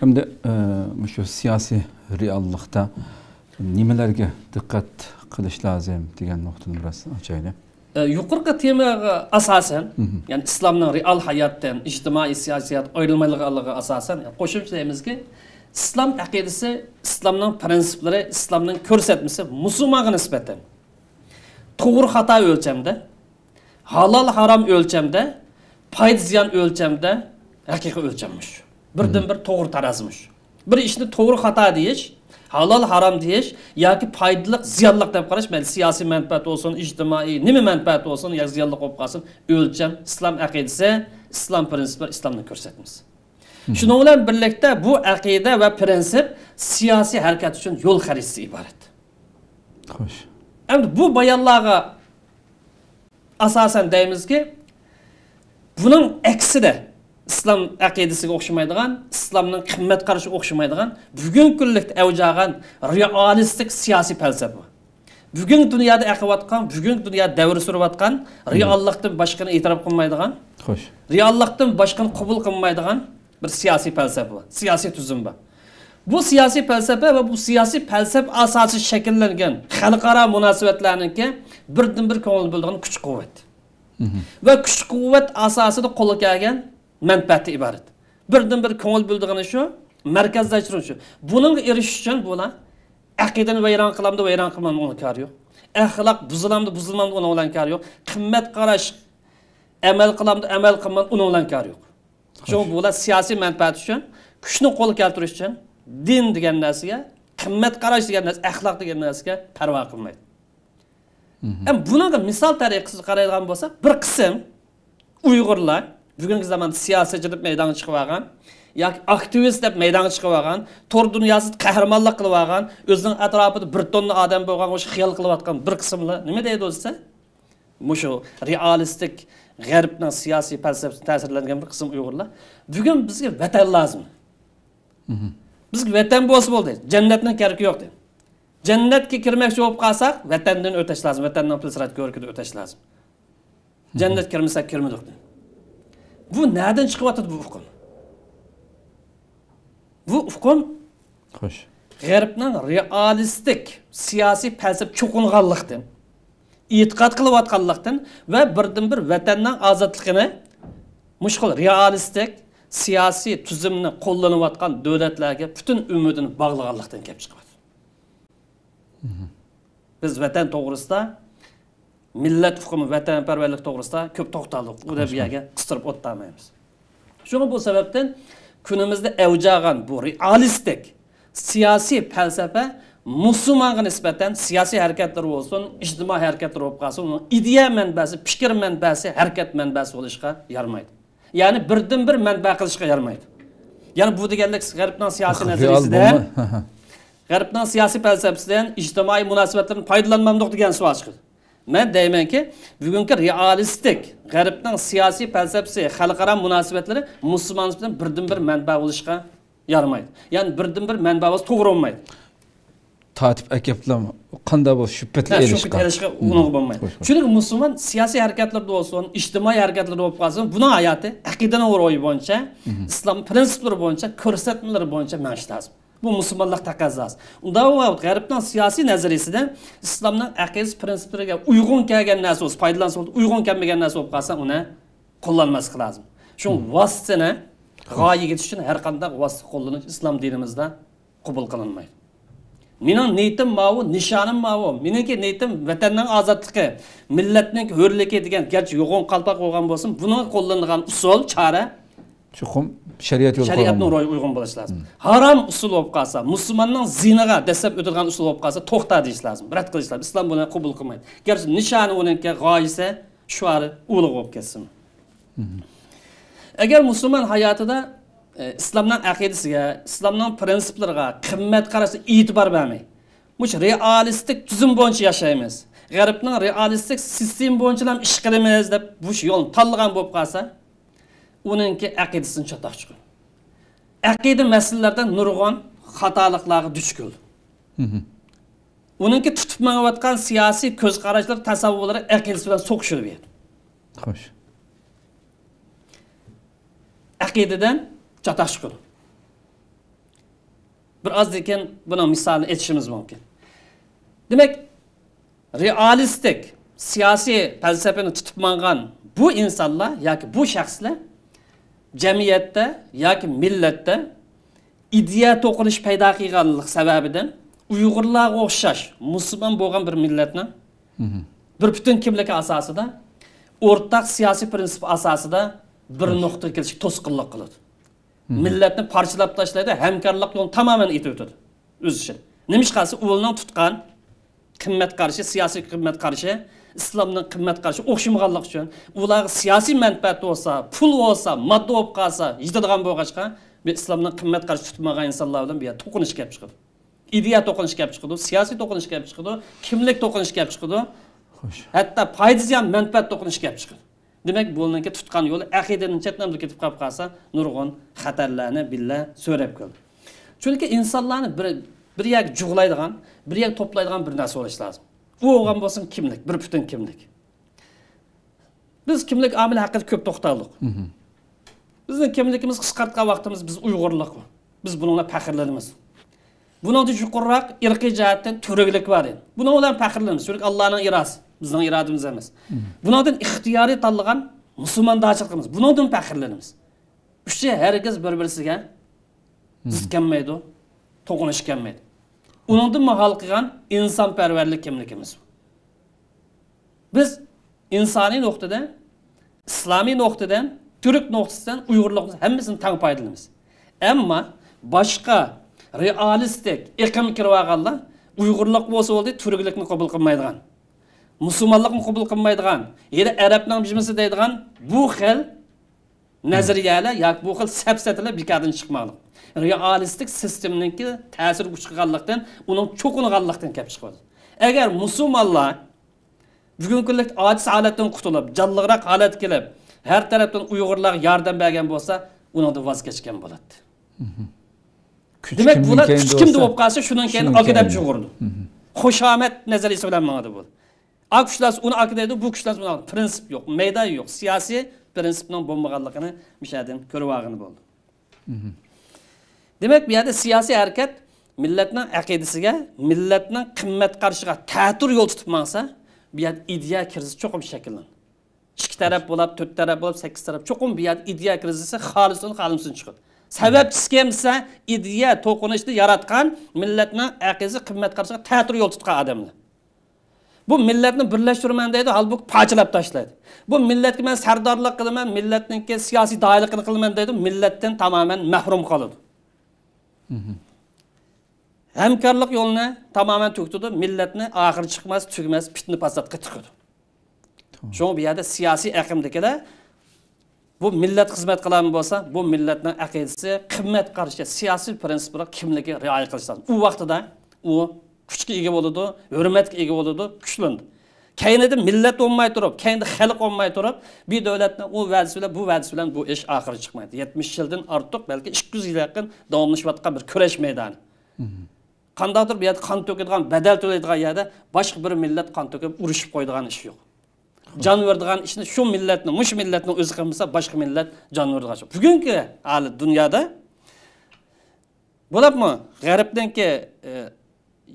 Hem de e, şu siyasi reallıkta nimelerge dikkat kılış lazım diyen noktunu burası açayla. E, yukarıda temaga asasen, Hı -hı. yani İslam'ın real hayattan, ictimai siyasiyat ayrılmalığı asasen, yani koşup deyimiz ki, İslam akidesi, İslam'ın prensipleri, İslam'ın körsetmesi Müslüman'a nispeten. Doğru hata ölçemde, halal haram ölçemde, payda ziyan ölçemde, hakiki ölçemmiş. birdan bir to'g'ri tarazmish bir ishni to'g'ri xato deyish halol harom deyish yoki foydaliq ziyonliq deb qarash mayli siyosiy manfaat bo'lsin ijtimoiy nima manfaat bo'lsin yoki ziyonli bo'lib qolsin o'lcham islom aqidasi islom prinsipi islomni ko'rsatmiz shuning bilan birlikda bu aqida va prinsip siyosiy harakat uchun yo'l xaritasi iborat xo'sh endi bu bayonlarga asosan deymizki buning aksida islom aqidasiga o'xshamaydigan islomning qimmat qarashiga o'xshamaydigan bugungi kunlikda avj realistik siyosiy falsafa bugungi dunyoda oqayotgan bugungi dunyo davri surayotgan reallikdan boshqani e'tirof qilmaydigan xo'sh reallikdan boshqani qabul qilmaydigan bir siyosiy falsafa siyosiy tuzum bor bu siyosiy falsafa va bu siyosiy falsafa asosi shakllangan xalqaro munosabatlarniki birdan bir ko'ngil bo'ladigan kuch quvvat mhm. va kuch quvvat asosida qo'lga kelgan manfaati iborat birdan bir ko'ngil bo'ldig'ini shu markazlashtirish shu bunga erishish uchun bular aqidani vayron qilamdi vayron qilmamni uni kari yo'q axloq buzilamdi buzilmamdi uni bilan kari yo'q qimmat qarash amal qilamdi amal qilmadi uni bilan kari yo'q shu bular siyosiy manfaat uchun kuchni qo'l keltirish uchun din degan narsaga qimmat qarash degan narsa axloq degan narsaga parvo qilmaydi endi bunaqa misol tariqasida qaraydigan bo'lsak bir qism uyg'urlar bugungi zamonda siyosatchi deb maydonga chiqib olgan yoki aktivist deb maydonga chiqib olgan to'r dunyosida qahramonlik qilib olgan o'zining atrofida bir tonna odam bo'lgan o'sha xiyol qilayotgan bir qismlar nima deydi o'zicha mushu realistik g'arbning siyosiy falsafasidan ta'sirlangan bir qism uyg'urlar bugun bizga vatan lozim bizga vatan bo'lsa bo'ldi jannatning keragi yo'q deydi jannatga kirmoqchi bo'lib qolsak vatandan o'tash lozim vatandan pilsirat ko'rkida o'tash lazım. Cennet kirmasak kirmadik deydi bu nereden chiqyotdi bu hukm bu hukm xo'sh g'arbning realistik siyosiy falsafa cho'qinganlikdan e'tiqod qilayotganlikdan ve birden bir vatanning ozodligini mushkul realistik siyosiy tuzumni qo'llanayotgan davlatlarga bütün umidini bog'laganlikdan kelib chiqyapti biz vatan to'g'risida millat hukmi vatanparvarlik to'g'risida ko'p to'xtaldik u debiyaga qistirib o'tolmaymiz shuning bu sababdan kunimizda avjagan bu realistik siyosiy falsafa musulmonga nisbatan siyosiy harakatlar bo'lsin ijtimoiy harakatlar bo'lib qolsin uni ideya manbasi fikr manbasi harakat manbasi bo'lishga yaramaydi ya'ni birdan bir manba qilishga yaramaydi ya'ni bu deganlik g'arbning siyosiy nazariyasida g'arbning siyosiy falsafasidan ijtimoiy munosabatlardan foydalanmamdiq degan savol chiqadi Men deymenki, bugungi realistik g'arbning siyosiy falsafasi, xalqaro munosabatlari musulmonlik bilan birdan-bir menba bo'lishga yaramaydi. Ya'ni birdan-bir manba bo'lsa to'g'ri bo'lmaydi. Tatib akablam qanday bo'lsa shubhatli erishga. erishga unuq bo'lmaydi. Chunki musulmon siyosiy harakatlarda bo'lsin, ijtimoiy harakatlarda bo'lib qolsin, buni hayoti aqidani o'royi bo'yicha, islom prinsiplari bo'yicha, ko'rsatmalari bo'yicha manish lozim. bu musulmonlik taqozosi unda g'arbdan siyosiy nazariyasidan islomni aqidasi prinsiplariga uyg'un kelgan narsa o'zi foydalansa uyg'un kelmagan narsa bo'lib qolsa uni qo'llanmaslik lozim shu hmm. vositani g'oyaga yetish uchun har qanday vosita qo'llanish islom dinimizda qabul qilinmaydi mening niyatim mavu nishonim mavu meniki niyatim vatanning ozodligi millatning hurligi degan garchi yo'g'on qalpoq bo'lgan bo'lsin buni qo'llanilgan usul chora chuqur shariat yo'li shariatni uyg'un bo'lishi lazim Haram usul bo'lib qolsa musulmonning zinaga dastlab o'tirgan usul bo'lib qolsa to'xta deyish lazim rad qilish lazim islom buni qabul qilmaydi garchi nishoni uniki g'oyisi shuari ulug' bo'lib ketsin agar musulmon hayotida e, islomning aqidasiga islomning prinsiplariga qimmat qarashga e'tibor bermay mush realistik tuzum bo'yicha yashaymiz g'arbning realistik sistem bo'yicha ham ish de bu yo'lni tanlagan bo'lib qolsa uninki aqidasini chatoq chiqin aqida meselelerden nurgun xatoliklarga duch keldi uninki tutib minayotgan siyasi ko'zqarashlar tasavvurlari aqidasi bilan so'qishilyapti xo'sh aqidadan chatoq chiqil bir oz lekin buni misolini aytishimiz mumkin demak realistik siyasi falsafani tutib bu insanla ya ki bu şahsla. jamiyatda yoki millatda idea to'qilish paydo qilganlik sababidan uyg'urlarga o'xshash musulmon bo'lgan bir millatni mhm. bir butun kimlik asosida o'rtaq siyosiy prinsip asosida bir nuqtaga kelishga to'sqinlik qiladi mhm. millatni parchalab tashlaydi hamkorlik yo'lini tamoman etib o'tadi o'z ishini nima ishqasi o'lni tutgan qimmat qarshi siyosiy qimmat qarshi islomni qimmat qarshi o'xshamaganligi uchun ularga siyosiy manfaat bo'lsa pul bo'lsa modda bo'lib qolsa yetadigan bo'lg'achqa bu islomning qimmat qarashi tutmagan insonlar bilan bu to'qinish kelib chiqdi ideya to'qinish kelib chiqdi siyosiy to'qinish kelib chiqdi kimlik to'qinish kelib chiqdi xo'sh hatto foyda ham manfaat to'qinish kelib chiqdi demak buniki tutgan yo'li aqidani chetlamda ketib qolib qolsa nurg'un xatarlarni billa so'rab keldi chunki insonlarni bir bir yer jug'laydigan bir yer to'playdigan bir narsa bo'lishi lozim u bo'lgan bo'lsin kimlik bir butun kimlik biz kimlik omili haqida ko'p to'xtaldik bizni kimligimiz qisqartgan vaktimiz biz uyg'urlik biz bunga faxrlanamiz buningda yuqoriroq irqiy jihatdan to'riklik bor edi buni bilan faxrlanamiz chunki allohning irodasi bizning irodamiz emas bundan ixtiyoriy tanlagan musulmondorchiligimiz bundan faxrlanamiz uchi hargiz bir birisiga zid kelmaydi to'qinish kelmaydi mı mahal insan insonparvarlik kimlikimiz? biz insoniy nuqtada islomiy nuqtada turk nuqtasidan uyg'urligimiz hammasini tang foydalanamiz ammo boshqa realistik iqim kirib olsa uyg'urlik bo'lsa bo'ldi turklikni qabul qilmaydigan musulmonlikni qabul qilmaydigan ya'ni arabning bijmisi deydigan bu xil nazariyalar yoki bu xil safsatalar bekatdan chiqmoqli realistik sistemniki ta'sir kuchi qilganlikdan uning cho'qilganlikdan kelib chiqadi agar musulmonlar bugungi kunda ojiz holatdan qutulib jalliqroq holat kelib har tarafdan uyg'urlarga yordam bergan bo'lsa unidan voz kechgan bo'ladi mhm. demak bular kuch kimda bo'lib qolsa shundan keyin akidab jug'urdi mhm. xushomat nazariyasi bilan mangadi bu ak kuchlar uni akidaydi bu kuchlar prinsip yo'q meydan yo'q siyosiy prinsipning bo'lmaganligini mishadan ko'rib bo'ldi demak bu yerda siyosiy harakat millatning aqidasiga millatning kıymet qarishiga ta'tur yo'l tutib bir bu yerda idea çok cho'qim shakllanadi ikki taraf bo'lib to'rt taraf bo'lib sakkiz taraf çok bir bu yerda idea krizisi xolisin xolimsin chiqadi sababchisi kim desa idea to'qinishni yaratgan millatning aqizi kıymet qarashiga ta'tur yo'l tutgan odamlar bu millatni birlashtirman deydi holbuki parchalab tashlaydi bu millatga men sardorlik qilaman millatniki siyosiy doirlikni qilaman deydi millatdan tamoman mahrum qoladi mhm. hamkorlik yo'lini tamoman to'kitadi millatni oxiri chiqmas tugmas fitni fasodga tiqadi shuning bu yerda siyosiy aqimdikilar bu millat xizmat qiladigan bo'lsa bu millatni aqidasi qimmat qarshi siyosiy prinsipi kimligi rioya qilish lozim u vaqtida u kuchga ega bo'ladi hurmatga ega bo'ladi kuchlandi keyin edi millat o'lmay turib keyin xalq o'lmay turib bir davlatni u va'dasi bilan bu va'dasi bilan bu ish oxiri chiqmaydi yetmish yildan ortiq balki ikki yuz yil yaqin davomlashayotgan bir kurash maydoni mhm. qandaydir bu yerda qon to'kadigan badal to'laydigan yerda boshqa bir millat qon to'kib urushib qo'yadigan ish yo'q jon verdigan ishni shu millatni mush millatni o'zi qilmasa boshqa millat jon verdigan bugungi hali dunyoda bo'lapmi g'arbniki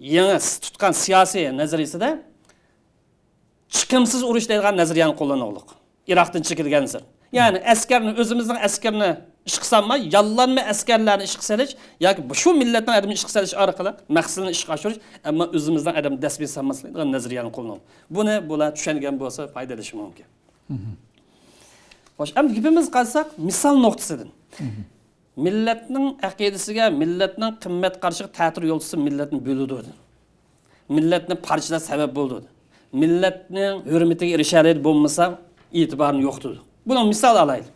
tutkan tutgan siyosiy nazariyasida chiqimsiz urush deydigan nazariyani qo'llanganlik iroqdan chekilgan zir. ya'ni askarni o'zimizning askarni ish qilsanmi yollanma askarlarni ish qilsalish yoki shu millatdan adam ish qilsalish orqali maqsadini ishga oshirish ammo o'zimizdan Bu ne? sanmaslik degan nazariyani qo'llan buni bular tushungan bo'lsa Hoş, mumkin bosh kalsak misal qilsak misol nuqtasidan mhm. millatning aqidasiga millatning qimmat qarshiga ta'tir yo'lchisi millatni bo'ludi millatni parchalab sabab bo'ldi millatning hurmatiga erishalaydi bo'lmasa e'tiborni yo'qdir buni misol olaylik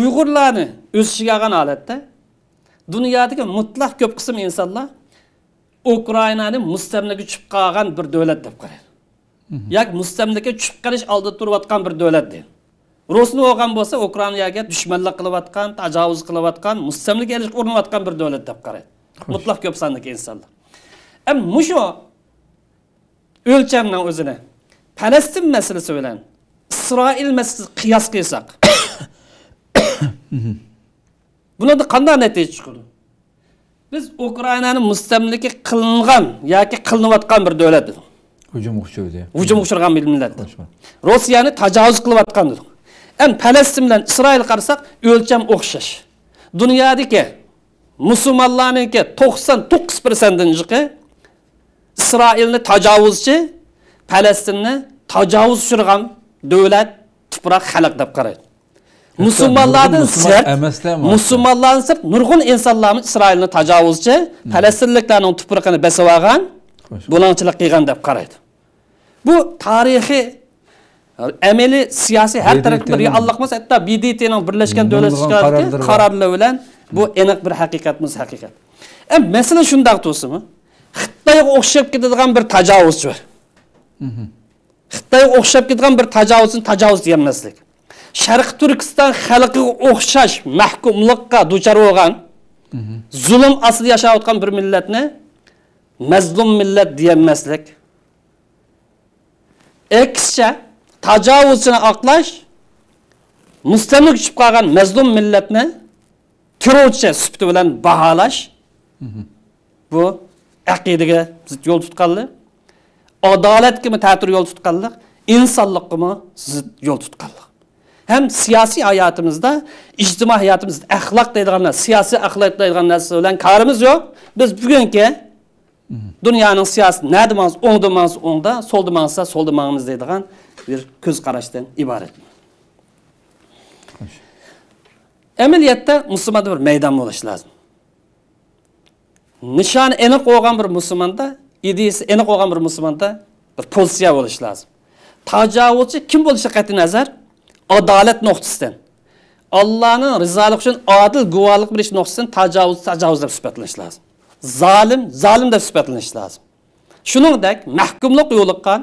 uyg'urlarni o'sishiga olgan holatda dunyodagi mutlaq ko'p qism insonlar ukrainani mustamlaka tushib qolgan bir davlat deb qaraydi mhm. yoki mustamlaka tushib qolish oldida turayotgan bir davlat deydi Rusni olgan bo'lsa Ukrainaga dushmanlik qilayotgan, tajovuz qilayotgan, mustamlikalik o'rnatayotgan bir davlat deb qaraydi. Mutlaq ko'p sondagi insonlar. Am mushu o'lchamdan o'zini Falastin masalasi bilan İsrail masalasi qiyos Buna da qanday natija chiqadi? Biz Ukrainani mustamlika qilingan yoki qilinayotgan bir davlat dedik. Hujum uchirdi. Hujum uchirgan bir millat. Rossiyani tajovuz qilayotgan dedik. En Palestin bilen İsrail karsak ölçem okşaş. Dünyadaki Müslümanlarınki 99%'ınki İsrail'ni tacavuzcu, Palestin'ni tacavuz şırgan devlet, tıprak, halak dep karaydı. Müslümanlardan sert, Müslümanlardan sert, nurgun insanların İsrail'ni tacavuzcu, hmm. Palestinliklerin tıprakını besivağın, bulançılık kıygan dep karaydı. Bu tarihi amaliy siyosiy har tarafga birga alloqmas hatto bdtning birlashgan davlatlar qarorlari bilan bu aniq bir haqiqatimiz haqiqat masala shundoq to'simi xitoyga o'xshab ketadigan bir tajovuz bor mhm. xitoyga o'xshab ketadigan bir tajovuzni tajovuz deyolmaslik sharqi turkiston xalqiga o'xshash mahkumliqqa duchor bo'lgan mhm. zulm aslida yashayotgan bir millatni mazlum millat deyolmaslik aksicha tajovuzchini oqlash mustamlik tushib qolgan mazlum millatni terrorchi sifati bilan baholash bu aqidaga zid yo'l tutganlik adolatgami ta'tir yo'l tutganlik insonlikgami zid yo'l tutganlik Hem siyasi hayatımızda, ijtimoiy hayatımızda, ahlak deydigan siyasi ahlak axloq deydigan narsa yok. korimiz yo'q biz bugungi дүнияның сиясы нәді маңыз оңды маңыз оңда солды маңызса солды маңыз дейдіған бір көзқараштан ибарет. әмелиятта мұсылманда бір майдан болыш лазым нишаны әні қоған бір мұсылманда идеясы әні қоған бір мұсылманда бір полсия болыш лазым тажавузчы кім болышы қатты назар адалет ноқтысыдан алланың ризалығы үшін адыл, гуалық бір іш тажавуз тажавуз деп сипатталыш лазым zalim zalim deb sifatlanishi lozim shuningdek mahkumlik yo'liqqan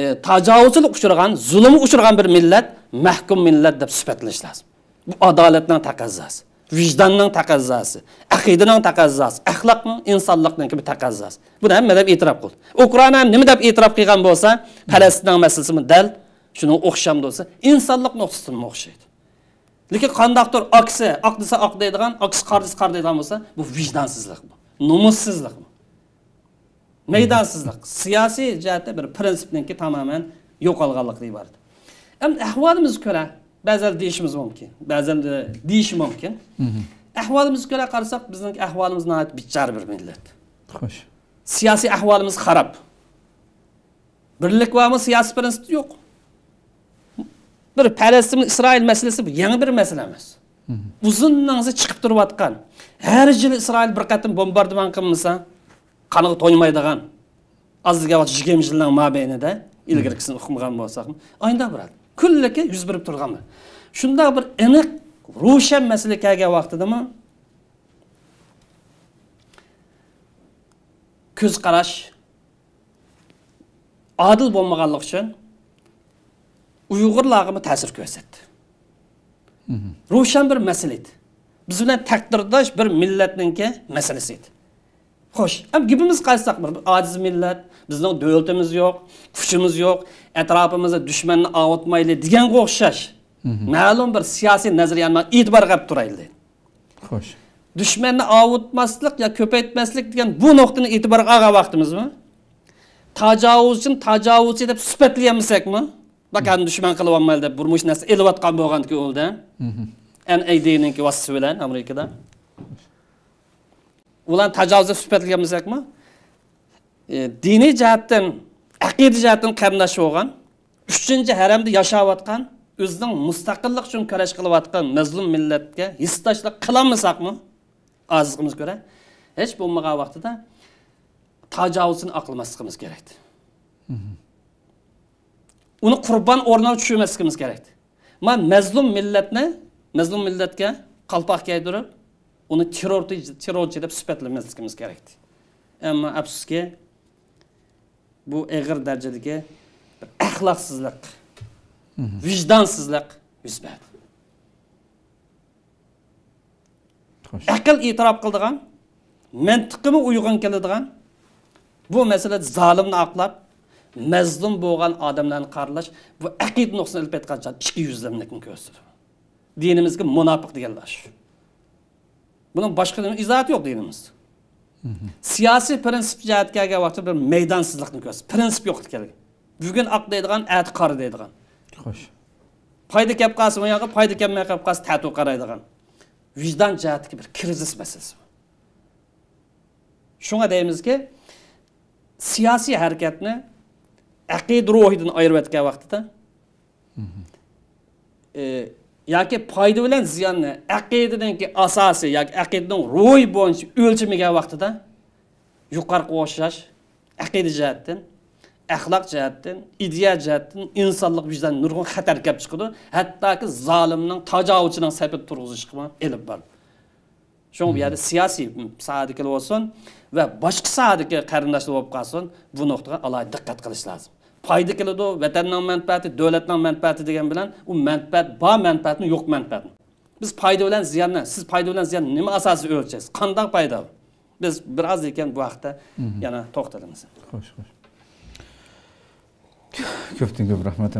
e, tajovuzchilik uchirgan zulm uchirgan bir millat mahkum millat deb sifatlanishi lozim bu adolatning taqozosi vijdonning taqozosi aqidaning taqozosi axloqning insonlikning kabi taqozosi buni hamma deb e'tirof qildi ukraina nima deb e'tirof qilgan bo'lsa falastin masalasi dal shunga o'xsham bo'lsa insonlik nuqtasidan o'xshaydi lekin qandaqdir aksi aksi desa aq deydigan aksi qar desa qar deydigan bo'lsa bu vijdonsizlik bu nomussizlik bu maydonsizlik siyosiy jihatda bir prinsipniki tamoman yo'qolganlikdan iborat endi ahvolimiz ko'ra ba'zan bazen mumkin ba'zan deyish mumkin mhm. ahvolimizga ko'ra qarasak bizniki ahvolimiz nihoyat bichar bir millet. xo'sh Siyasi ahvolimiz xarob birlik bormi siyosiy prinsip yo'q bir Palestin İsrail meselesi bu yeni bir mesele emas. Uzun nangzi chiqib turayotgan. Har yili Isroil bir qatim bombardimon qilinsa, qanig'i to'ymaydigan azizga 20 yildan mobaynida ilgarikisini uqmagan Aynı aynan bir kunliki yuz berib turganmi. Shunda bir enik aniq ro'shan masala vakti vaqtidami ko'z qarash adil bo'lmaganligi uchun uyg'urlarga ta'sir ko'rsatdi ro'shan bir masala edi biz bilan taqdirdosh bir millatninki masalasi edi xo'sh gibimiz qaysak bir ojiz millat bizni davlatimiz yo'q kuchimiz yo'q atrofimizda dushmanni ovutmayli deganga o'xshash ma'lum bir siyosiy nazariyani e'tibor qilib turaylik xo'sh dushmanni ovutmaslik yo ko'paytmaslik degan bu nuqtani e'tiborga olgan vaqtimizmi tajovuzchini tajovuzchi deb sifatlayapmizmi Bakan düşman kılıp anmaldı. Burmuş nasıl elivatkan ki oldu. En eydiğinin ki vasıfı bilen Amerika'da. Ulan tacavüze süpetliğimizek mi? E, dini cihetten, akidi cihetten kardeşi olgan. Üçüncü haremde yaşavatkan. Özünün müstakillik için köreş kılıvatkan mezlum milletke histaşlık kılamısak mı? Azıqımız göre. Hiç bulmağa vakti de tacavüzünü aklamasıkımız gerekti. Hı hı. uni qurbon o'rnini tushirmasligimiz kerak man mazlum millatni mazlum millatga qalpoq kiydirib uni terrorchi terrorchi deb sifatlamasligimiz kerak ammo afsuski bu ig'ir darajadagi bir axloqsizlik vijdonsizlik yuz berdi aql e'tirof qildigan mantiqimi uyg'un keladigan bu masala zolimni oqlab mazlum boğan odamlarni qaralash bu aqid nuqsini elbet aytgan ikki yuzlamlikni ko'rsatadi dinimizga munofiq deganlar shu buni boshqa izohati yok dinimiz Siyasi prensip jihatga kelgan vaqtda bir maydonsizlikni ko'rsatadi prinsip yo'q deganlar bugun oq deydigan ati qora deydigan xo'sh foyda kelib mı u payda foyda kelmay qolib qolsa tatu qaraydigan vijdon jihatiga bir krizis masalasi shunga deymizki siyosiy harakatni aqid ya ayirib aytgan vaqtida ee, yoki foyda bilan ziyonni aqidadanki asosi yoki aqidaning ruhi bo'yicha vakti vaqtida Yukarı o'xshash aqida jihatdan axloq jihatdan ideya jihatdan insonlik vijdon nurg'un xatar kelib chiqadi hattoki zolimning tajovuzchining sabab turg'izishga ilib boradi shu bu yerda siyosiy sohada bo'lsin va boshqa sohadagi qarindoshlar bo'lib qolsin bu nuqtaga alohida dikkat qilish lazım. foyda qiladi vatanning manfaati davlatning manfaati degan bilan u manfaat bor manfaatni yo'q manfaatni biz foyda bilan ziyonni siz foyda bilan ziyon nima asosida o'lchaysiz qandoq foyda biz biroz ekan bu haqda mhm. yana to'xtalamiz xo'sh xo'sh ko'pdan ko'p rahmat